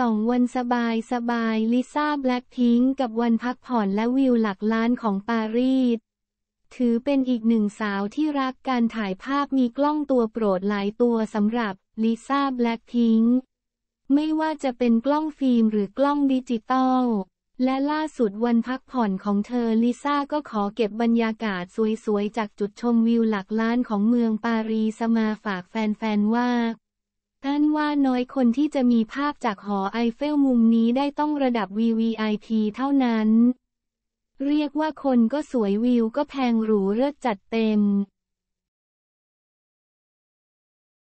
สองวันสบายสบายลิซ่าแบล็คพิงกับวันพักผ่อนและวิวหลักล้านของปารีส ถือเป็นอีกหนึ่งสาวที่รักการถ่ายภาพมีกล้องตัวโปรดหลายตัวสำหรับลิซ่าแบล็คพิงไม่ว่าจะเป็นกล้องฟิล์มหรือกล้องดิจิตอลและล่าสุดวันพักผ่อนของเธอลิซ่าก็ขอเก็บบรรยากาศสวย ๆ จากจุดชมวิวหลักล้านของเมืองปารีสมาฝากแฟนๆว่าท่านว่าน้อยคนที่จะมีภาพจากหอไอเฟลมุมนี้ได้ต้องระดับ VVIP เท่านั้น เรียกว่าคนก็สวยวิวก็แพงหรูเลิศจัดเต็ม